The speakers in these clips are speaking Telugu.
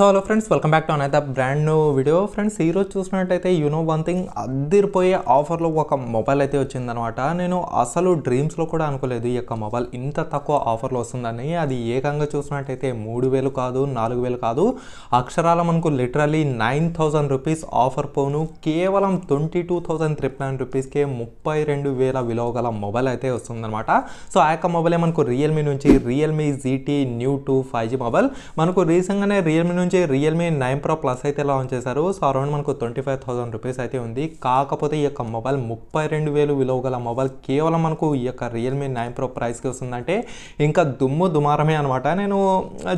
so hello friends welcome back to అనైతే బ్రాండ్ న్యూ వీడియో ఫ్రెండ్స్ ఈరోజు చూసినట్టయితే యూనో వన్ థింగ్ అద్దరిపోయే ఆఫర్లో ఒక మొబైల్ అయితే వచ్చిందనమాట నేను అసలు డ్రీమ్స్లో కూడా అనుకోలేదు ఈ యొక్క మొబైల్ ఇంత తక్కువ ఆఫర్లో వస్తుందని అది ఏకంగా చూసినట్టయితే మూడు వేలు కాదు నాలుగు వేలు కాదు అక్షరాల మనకు literally nine thousand rupees offer పోను కేవలం twenty two thousand triple nine రూపీస్కే ముప్పై రెండు వేల విలువ గల మొబైల్ అయితే వస్తుందనమాట సో ఆ యొక్క మొబైలే మనకు రియల్మీ నుంచి Realme GT new two five G mobile మనకు రీసెంట్గానే రియల్మీ నుంచి నుంచి రియల్మీ నైన్ ప్రో ప్లస్ అయితే లాంచ్ చేశారు సో అరౌండ్ మనకు ట్వంటీ ఫైవ్ థౌసండ్ రూపీస్ అయితే ఉంది కాకపోతే ఈ యొక్క మొబైల్ ముప్పై రెండు వేలు విలువ గల మొబైల్ కేవలం మనకు ఈ యొక్క రియల్మీ నైన్ ప్రో ప్రైస్కి వస్తుందంటే ఇంకా దుమ్ము దుమారమే అనమాట నేను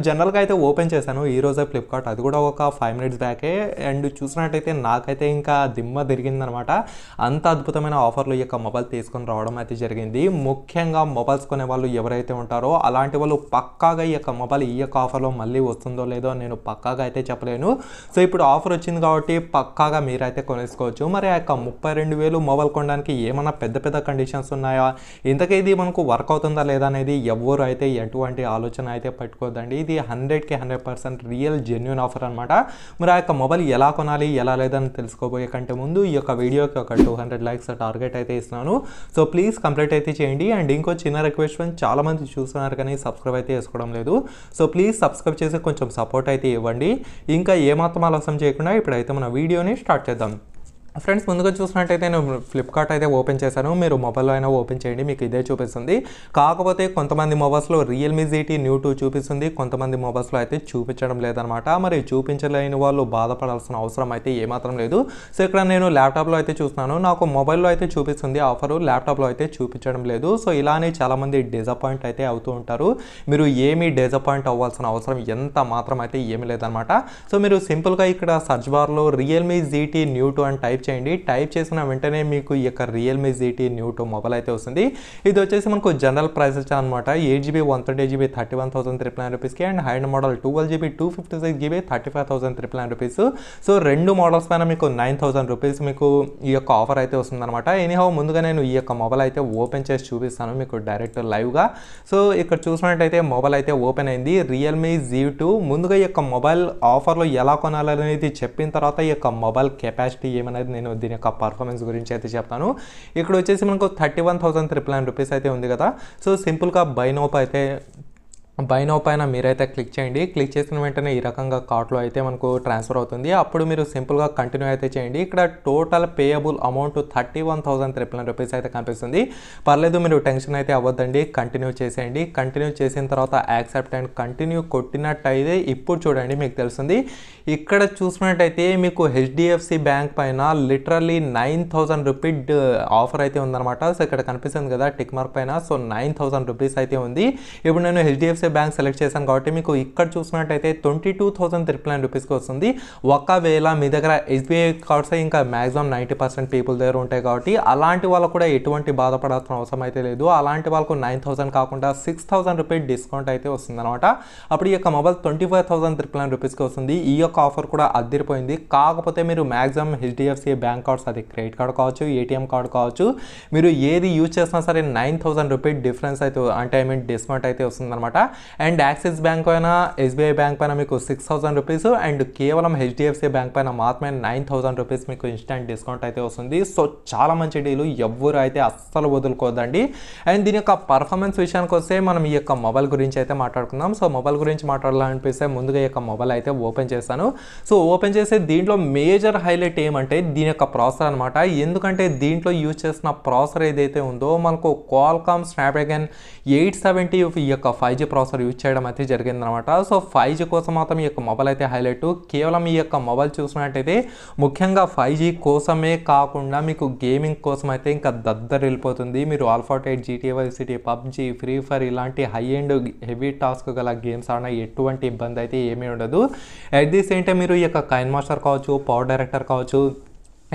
జనరల్గా అయితే ఓపెన్ చేశాను ఈరోజే ఫ్లిప్కార్ట్ అది కూడా ఒక ఫైవ్ మినిట్స్ బ్యాకే అండ్ చూసినట్టయితే నాకైతే ఇంకా దిమ్మ తిరిగిందనమాట అంత అద్భుతమైన ఆఫర్లు ఈ యొక్క మొబైల్ తీసుకొని రావడం అయితే జరిగింది ముఖ్యంగా మొబైల్స్ కొనే వాళ్ళు ఎవరైతే ఉంటారో అలాంటి వాళ్ళు పక్కాగా ఈ యొక్క మొబైల్ ఈ యొక్క ఆఫర్లో మళ్ళీ వస్తుందో లేదో నేను పక్కాగా అయితే చెప్పలేను సో ఇప్పుడు ఆఫర్ వచ్చింది కాబట్టి పక్కాగా మీరైతే కొనేసుకోవచ్చు మరి ఆ యొక్క ముప్పై రెండు వేలు మొబైల్ కొనడానికి ఏమైనా పెద్ద పెద్ద కండిషన్స్ ఉన్నాయా ఇంతకీ ఇది మనకు వర్క్ అవుతుందా లేదా అనేది ఎవరు అయితే ఎటువంటి ఆలోచన అయితే పట్టుకోద్దండి ఇది హండ్రెడ్కి hundred percent real genuine offer అనమాట మరి ఆ యొక్క మొబైల్ ఎలా కొనాలి ఎలా లేదని తెలుసుకోబోయే కంటే ముందు ఈ యొక్క వీడియోకి ఒక టూ హండ్రెడ్ లైక్స్ టార్గెట్ అయితే ఇస్తున్నాను సో ప్లీజ్ కంప్లీట్ అయితే చేయండి అండ్ ఇంకో చిన్న రిక్వెస్ట్ చాలా మంది చూస్తున్నారు కానీ సబ్స్క్రైబ్ అయితే చేసుకోవడం లేదు సో ప్లీజ్ సబ్స్క్రైబ్ చేసి కొంచెం సపోర్ట్ అయితే ఇవ్వండి ఇంకా ఏమాత్రం ఆలస్యం చేయకుండా ఇప్పుడైతే మన వీడియోని స్టార్ట్ చేద్దాం ఫ్రెండ్స్ ముందుగా చూసినట్టయితే నేను ఫ్లిప్కార్ట్ అయితే ఓపెన్ చేశాను మీరు మొబైల్లో అయినా ఓపెన్ చేయండి మీకు ఇదే చూపిస్తుంది కాకపోతే కొంతమంది మొబైల్స్లో రియల్మీ జీటీ న్యూ టూ చూపిస్తుంది కొంతమంది మొబైల్స్లో అయితే చూపించడం లేదనమాట మరి చూపించలేని వాళ్ళు బాధపడాల్సిన అవసరం అయితే ఏమాత్రం లేదు సో ఇక్కడ నేను ల్యాప్టాప్లో అయితే చూస్తున్నాను నాకు మొబైల్లో అయితే చూపిస్తుంది ఆఫరు ల్యాప్టాప్లో అయితే చూపించడం లేదు సో ఇలానే చాలామంది డిజపాయింట్ అయితే అవుతూ ఉంటారు మీరు ఏమీ డిజపాయింట్ అవ్వాల్సిన అవసరం ఎంత మాత్రం అయితే ఏమీ లేదనమాట సో మీరు సింపుల్గా ఇక్కడ సర్చ్ బార్లో రియల్మీ జీటీ న్యూ టూ అని టైప్ టైప్ చేయండి టైప్ చేసిన వెంటనే మీకు ఈ యొక్క రియల్మీ జీటీ న్యూటో మొబైల్ అయితే వస్తుంది ఇది వచ్చేసి మనకు జనరల్ ప్రైస్ అనమాట eight GB one thirty GB thirty one thousand triple nine రూపీస్కి and high end model twelve GB two fifty six GB thirty five thousand triple nine rupees so రెండు మోడల్స్ పైన మీకు నైన్ థౌసండ్ రూపీస్ మీకు ఈ యొక్క ఆఫర్ అయితే అనమాట ఎనీహో ముందుగా నేను ఈ యొక్క మొబైల్ అయితే ఓపెన్ చేసి చూపిస్తాను మీకు డైరెక్ట్ లైవ్గా సో ఇక్కడ చూసినట్టయితే మొబైల్ అయితే ఓపెన్ అయింది రియల్మీ జీ టూ ముందుగా ఈ యొక్క మొబైల్ ఆఫర్లో ఎలా కొనాలనేది చెప్పిన తర్వాత ఈ యొక్క మొబైల్ కెపాసిటీ ఏమనేది నేను దీని యొక్క పర్ఫార్మెన్స్ గురించి అయితే చెప్తాను ఇక్కడ వచ్చేసి మనకు thirty one thousand triple nine rupees అయితే ఉంది కదా సో సింపుల్గా బైనోప్ అయితే బైనో పైన మీరైతే క్లిక్ చేయండి క్లిక్ చేసిన వెంటనే ఈ రకంగా కార్ట్లో అయితే మనకు ట్రాన్స్ఫర్ అవుతుంది అప్పుడు మీరు సింపుల్గా కంటిన్యూ అయితే చేయండి ఇక్కడ total payable amount thirty one thousand triple rupees అయితే కనిపిస్తుంది పర్లేదు మీరు టెన్షన్ అయితే అవ్వద్దండి కంటిన్యూ చేసేయండి కంటిన్యూ చేసిన తర్వాత యాక్సెప్ట్ అండ్ కంటిన్యూ కొట్టినట్టయితే ఇప్పుడు చూడండి మీకు తెలుస్తుంది ఇక్కడ చూసినట్టయితే మీకు హెచ్డిఎఫ్సి బ్యాంక్ పైన literally nine thousand rupee offer అయితే ఉందన్నమాట సో ఇక్కడ కనిపిస్తుంది కదా టిక్ మార్క్ పైన సో నైన్ థౌసండ్ రూపీస్ అయితే ఉంది ఇప్పుడు నేను హెచ్డిఎఫ్సి బ్యాంక్ సెలెక్ట్ చేశాం కాబట్టి మీకు ఇక్కడ చూసినట్టయితే twenty two thousand triple nine రూపీస్కి వస్తుంది ఒకవేళ మీ దగ్గర ఎస్బీఐ కార్డ్స్ ఇంకా మ్యాక్సిమం నైంటీ పర్సెంట్ పీపుల్ దగ్గర ఉంటాయి కాబట్టి అలాంటి వాళ్ళు కూడా ఎటువంటి బాధపడాల్సిన అవసరం అయితే లేదు అలాంటి వాళ్ళకు నైన్ థౌసండ్ కాకుండా సిక్స్ థౌసండ్ రూపీస్ డిస్కౌంట్ అయితే వస్తుందన్నమాట అప్పుడు ఈ యొక్క mobile twenty five thousand triple nine రూపీస్కి వస్తుంది ఈ యొక్క ఆఫర్ కూడా అద్దరిపోయింది కాకపోతే మీరు మ్యాక్సిమం హెచ్డిఎఫ్సి బ్యాంక్ కార్డ్స్ అది క్రెడిట్ కార్డ్ కావచ్చు ఏటీఎం కార్డ్ కావచ్చు మీరు ఏది యూజ్ చేసినా సరే నైన్ థౌసండ్ రూపీస్ డిఫరెన్స్ అయితే అంటే ఐ మీన్ డిస్కౌంట్ అయితే వస్తుందన్నమాట అండ్ యాక్సిస్ బ్యాంక్ పైన ఎస్బీఐ బ్యాంక్ పైన మీకు సిక్స్ థౌసండ్ రూపీస్ అండ్ కేవలం హెచ్డిఎఫ్సి బ్యాంక్ పైన మాత్రమే నైన్ థౌసండ్ రూపీస్ మీకు ఇన్స్టెంట్ డిస్కౌంట్ అయితే వస్తుంది సో చాలా మంచి డీలు ఎవరు అయితే అస్సలు వదులుకోదండి అండ్ దీని యొక్క పర్ఫార్మెన్స్ విషయానికి వస్తే మనం ఈ యొక్క మొబైల్ గురించి అయితే మాట్లాడుకుందాం సో మొబైల్ గురించి మాట్లాడాలనిపిస్తే ముందుగా ఈ యొక్క మొబైల్ అయితే ఓపెన్ చేస్తాను సో ఓపెన్ చేసే దీంట్లో మేజర్ హైలైట్ ఏమంటే దీని యొక్క ప్రాసెసర్ అనమాట ఎందుకంటే దీంట్లో యూజ్ చేసిన ప్రాసెసర్ ఏదైతే ఉందో మనకు క్వాల్కామ్ స్నాప్డ్రాగన్ ఎయిట్ సెవెంటీ యొక్క ఫైవ్ జీ ప్రాసెసర్ యూజ్ చేయడం అయితే జరిగిందనమాట సో ఫైవ్ జీ కోసం మాత్రం ఈ యొక్క మొబైల్ అయితే హైలైట్ కేవలం ఈ యొక్క మొబైల్ చూసినట్టయితే ముఖ్యంగా ఫైవ్ జీ కోసమే కాకుండా మీకు గేమింగ్ కోసం అయితే ఇంకా దద్దరి వెళ్ళిపోతుంది మీరు Asphalt eight GTA Vice City PUBG free fire ఇలాంటి హై అండ్ హెవీ టాస్క్ గల గేమ్స్ ఆడినా ఎటువంటి ఇబ్బంది అయితే ఏమీ ఉండదు అట్ ది సేమ్ టైం మీరు ఈ యొక్క కైన్ మాస్టర్ కావచ్చు పవర్ డైరెక్టర్ కావచ్చు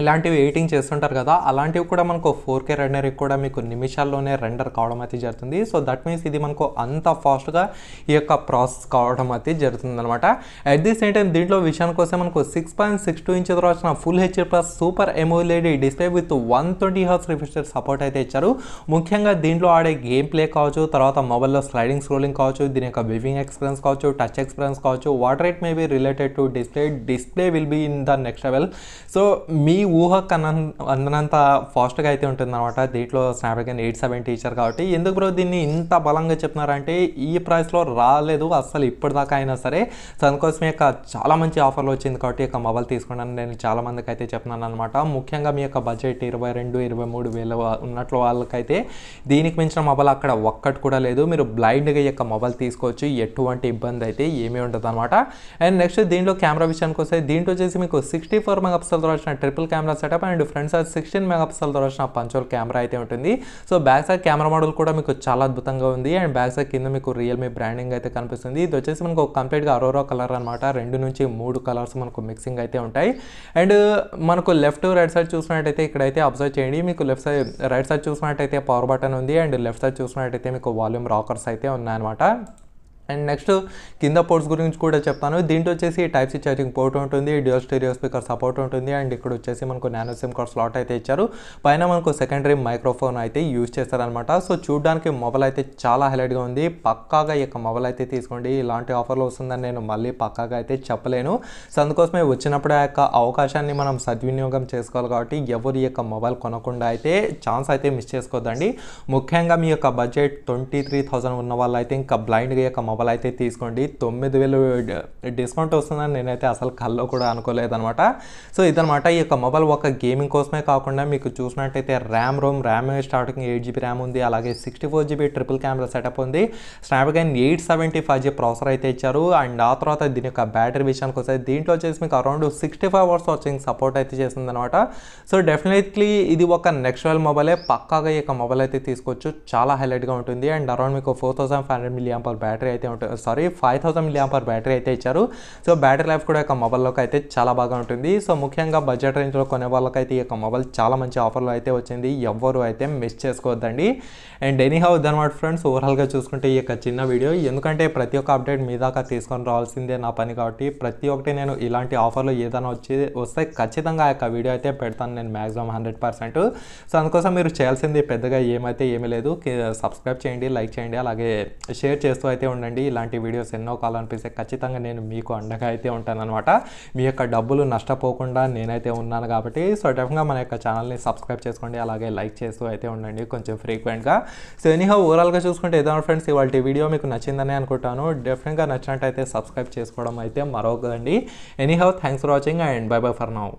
ఇలాంటివి ఎడిటింగ్ చేస్తుంటారు కదా అలాంటివి కూడా మనకు ఫోర్ కే రెండర్కి కూడా మీకు నిమిషాల్లోనే రెండర్ కావడం అయితే జరుగుతుంది సో దట్ మీన్స్ ఇది మనకు అంత ఫాస్ట్గా ఈ యొక్క ప్రాసెస్ కావడం అయితే జరుగుతుంది అనమాట అట్ ది సేమ్ టైం దీంట్లో విషయానికి వస్తే మనకు six point six two inch వచ్చిన full H plus super AMOLED display with one twenty hertz రిఫిస్టర్ సపోర్ట్ అయితే ఇచ్చారు ముఖ్యంగా దీంట్లో ఆడే గేమ్ ప్లే కావచ్చు తర్వాత మొబైల్లో స్లైడింగ్ స్క్రోలింగ్ కావచ్చు దీని యొక్క వివింగ్ ఎక్స్పీరియన్స్ కావచ్చు టచ్ ఎక్స్పీరియన్స్ కావచ్చు water rate be related to display display will be in the next level so మీ ఊహ కన అందనంత ఫాస్ట్గా అయితే ఉంటుందన్నమాట దీంట్లో స్నాప్డ్రాగన్ ఎయిట్ సెవెన్ టీచర్ కాబట్టి ఎందుకు బ్రో దీన్ని ఇంత బలంగా చెప్తున్నారంటే ఈ ప్రైస్లో రాలేదు అస్సలు ఇప్పటిదాకా అయినా సరే అందుకోసమే యొక్క చాలా మంచి ఆఫర్లు వచ్చింది కాబట్టి ఒక మొబైల్ తీసుకున్నాను నేను చాలామందికి అయితే చెప్తున్నాను అనమాట ముఖ్యంగా మీ యొక్క బడ్జెట్ ఇరవై రెండు ఇరవై మూడు వేల ఉన్నట్లు వాళ్ళకైతే దీనికి మించిన మొబైల్ అక్కడ ఒక్కటి కూడా లేదు మీరు బ్లైండ్గా ఈ యొక్క మొబైల్ తీసుకోవచ్చు ఎటువంటి ఇబ్బంది అయితే ఏమీ ఉండదు అనమాట అండ్ నెక్స్ట్ దీంట్లో కెమెరా విషయానికి వస్తే దీంట్లో వచ్చేసి మీకు సిక్స్టీ ఫోర్ మెగా పిక్సల్తో వచ్చిన triple camera setup and front side sixteen mega పిక్సెల్తో వచ్చిన పంచోల్ కెమెరా అయితే ఉంటుంది so back side camera model కూడా మీకు చాలా అద్భుతంగా ఉంది అండ్ బ్యాక్ సైడ్ కింద మీకు రియల్మీ బ్రాండింగ్ అయితే కనిపిస్తుంది ఇది వచ్చేసి మనకు కంప్లీట్గా అరోరో కలర్ అనమాట రెండు నుంచి మూడు కలర్స్ మనకు మిక్సింగ్ అయితే ఉంటాయి అండ్ మనకు లెఫ్ట్ రైట్ సైడ్ చూసినట్టయితే ఇక్కడైతే అబ్జర్వ్ చేయండి మీకు లెఫ్ట్ సైడ్ రైట్ సైడ్ చూసినట్టయితే పవర్ బటన్ ఉంది అండ్ లెఫ్ట్ సైడ్ చూసినట్టయితే మీకు వాల్యూమ్ రాకర్స్ అయితే ఉన్నాయన్నమాట అండ్ నెక్స్ట్ కింద పోర్ట్స్ గురించి కూడా చెప్తాను దీంట్లో వచ్చేసి టైప్ సి ఛార్జింగ్ పోర్ట్ ఉంటుంది డ్యూల్ స్టీరియో స్పీకర్ సపోర్ట్ ఉంటుంది అండ్ ఇక్కడ వచ్చేసి మనకు నానో సిమ్ కార్డ్ స్లాట్ అయితే ఇచ్చారు పైన మనకు సెకండరీ మైక్రోఫోన్ అయితే యూజ్ చేస్తారనమాట సో చూడడానికి మొబైల్ అయితే చాలా హైలైట్గా ఉంది పక్కాగా ఈ మొబైల్ అయితే తీసుకోండి ఇలాంటి ఆఫర్లు వస్తుందని నేను మళ్ళీ పక్కాగా అయితే చెప్పలేను సో అందుకోసమే వచ్చినప్పుడు యొక్క అవకాశాన్ని మనం సద్వినియోగం చేసుకోవాలి కాబట్టి ఎవరు ఈ యొక్క మొబైల్ కొనకుండా అయితే ఛాన్స్ అయితే మిస్ చేసుకోవద్దండి ముఖ్యంగా మీ యొక్క బడ్జెట్ ట్వంటీ త్రీ ఉన్న వాళ్ళు అయితే ఇంకా బ్లైండ్గా యొక్క మొబైల్ మొబైల్ అయితే తీసుకోండి తొమ్మిది వేలు డిస్కౌంట్ వస్తుందని నేనైతే అసలు కల్లో కూడా అనుకోలేదనమాట సో ఇదనమాట ఈ యొక్క మొబైల్ ఒక గేమింగ్ కోసమే కాకుండా మీకు చూసినట్టయితే RAM ROM RAM starting eight GB RAM ఉంది అలాగే sixty four GB triple camera setup ఉంది Snapdragon eight seventy five G processor అయితే ఇచ్చారు అండ్ ఆ తర్వాత దీని యొక్క బ్యాటరీ విషయానికి వస్తే దీంట్లో వచ్చేసి మీకు around sixty five hours watching support అయితే చేసింది అనమాట సో డెఫినెట్లీ ఇది ఒక నెక్స్ట్ లెవెల్ మొబైలే పక్కాగా ఈ యొక్క మొబైల్ అయితే తీసుకోవచ్చు చాలా హైలైట్గా ఉంటుంది అండ్ అరౌండ్ మీకు four thousand five hundred million battery అయితే అయితే ఉంటుంది sorry five thousand milliampere battery అయితే ఇచ్చారు సో బ్యాటరీ లైఫ్ కూడా ఈ యొక్క మొబైల్లోకి అయితే చాలా బాగా ఉంటుంది సో ముఖ్యంగా బడ్జెట్ రేంజ్లో కొనే అయితే ఈ యొక్క మొబైల్ చాలా మంచి ఆఫర్లో అయితే వచ్చింది ఎవ్వరు అయితే మిస్ చేసుకోవద్దండి అండ్ ఎనీ హౌ అనమాట ఫ్రెండ్స్ ఓవరాల్గా చూసుకుంటే ఈ యొక్క చిన్న వీడియో ఎందుకంటే ప్రతి ఒక్క అప్డేట్ మీ దాకా తీసుకొని రావాల్సిందే నా పని కాబట్టి ప్రతి ఒక్కటి నేను ఇలాంటి ఆఫర్లు ఏదైనా వచ్చి వస్తే ఖచ్చితంగా ఆ వీడియో అయితే పెడతాను నేను మ్యాక్సిమం హండ్రెడ్ పర్సెంట్ సో అందుకోసం మీరు చేయాల్సింది పెద్దగా ఏమైతే ఏమీ లేదు సబ్స్క్రైబ్ చేయండి లైక్ చేయండి అలాగే షేర్ చేస్తూ అయితే ఉండండి చేయండి ఇలాంటి వీడియోస్ ఎన్నో కావాలనిపిస్తే ఖచ్చితంగా నేను మీకు అండగా అయితే ఉంటానన్నమాట మీ యొక్క డబ్బులు నష్టపోకుండా నేనైతే ఉన్నాను కాబట్టి సో డెఫినెట్గా మన యొక్క ఛానల్ని సబ్స్క్రైబ్ చేసుకోండి అలాగే లైక్ చేస్తూ అయితే ఉండండి కొంచెం ఫ్రీక్వెంట్గా సో ఎనీహా ఓవరాల్గా చూసుకుంటే ఏదైనా ఫ్రెండ్స్ ఇవాళ వీడియో మీకు నచ్చిందని అనుకుంటాను డెఫినెట్గా నచ్చినట్టయితే సబ్స్క్రైబ్ చేసుకోవడం అయితే మరొకదండి హౌ thanks for watching and bye bye for now